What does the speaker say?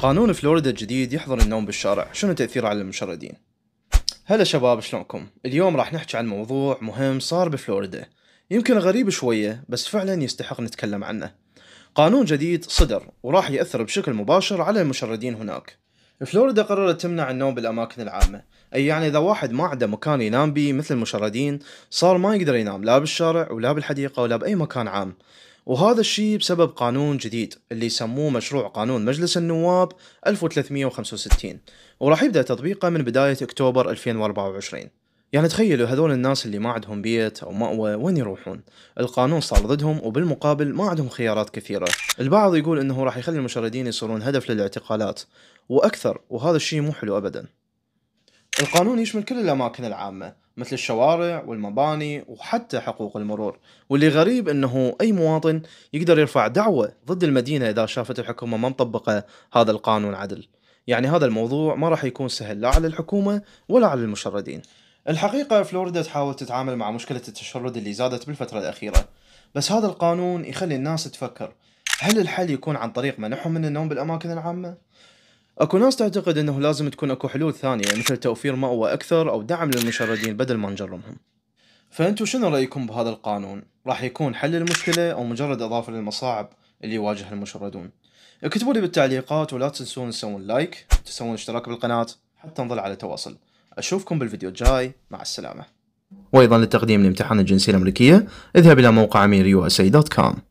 قانون فلوريدا الجديد يحظر النوم بالشارع شنو تأثيره على المشردين هلا شباب شلونكم اليوم راح نحكي عن موضوع مهم صار بفلوريدا يمكن غريب شوية بس فعلا يستحق نتكلم عنه قانون جديد صدر وراح يأثر بشكل مباشر على المشردين هناك فلوريدا قررت تمنع النوم بالأماكن العامة أي يعني إذا واحد ما عنده مكان ينام بيه مثل المشردين صار ما يقدر ينام لا بالشارع ولا بالحديقة ولا بأي مكان عام وهذا الشيء بسبب قانون جديد اللي يسموه مشروع قانون مجلس النواب 1365 وراح يبدأ تطبيقه من بداية أكتوبر 2024 يعني تخيلوا هذول الناس اللي ما عندهم بيت أو مأوى وين يروحون القانون صار ضدهم وبالمقابل ما عندهم خيارات كثيرة البعض يقول أنه راح يخلي المشردين يصيرون هدف للاعتقالات وأكثر وهذا الشيء مو حلو أبداً القانون يشمل كل الأماكن العامة مثل الشوارع والمباني وحتى حقوق المرور واللي غريب أنه أي مواطن يقدر يرفع دعوة ضد المدينة إذا شافت الحكومة ما مطبقة هذا القانون عدل يعني هذا الموضوع ما راح يكون سهل لا على الحكومة ولا على المشردين الحقيقة فلوريدا تحاول تتعامل مع مشكلة التشرد اللي زادت بالفترة الأخيرة بس هذا القانون يخلي الناس تفكر هل الحل يكون عن طريق منحهم من النوم بالأماكن العامة؟ اكو ناس تعتقد انه لازم تكون اكو حلول ثانية مثل توفير مأوى اكثر او دعم للمشردين بدل ما نجرمهم فانتو شنو رايكم بهذا القانون راح يكون حل المشكلة او مجرد اضافة للمصاعب اللي يواجهها المشردون اكتبوا لي بالتعليقات ولا تنسون تسوون لايك وتسوون اشتراك بالقناة حتى نظل على تواصل اشوفكم بالفيديو الجاي مع السلامة وايضا للتقديم لامتحان الجنسية الامريكية اذهب الى موقع amir.usa.com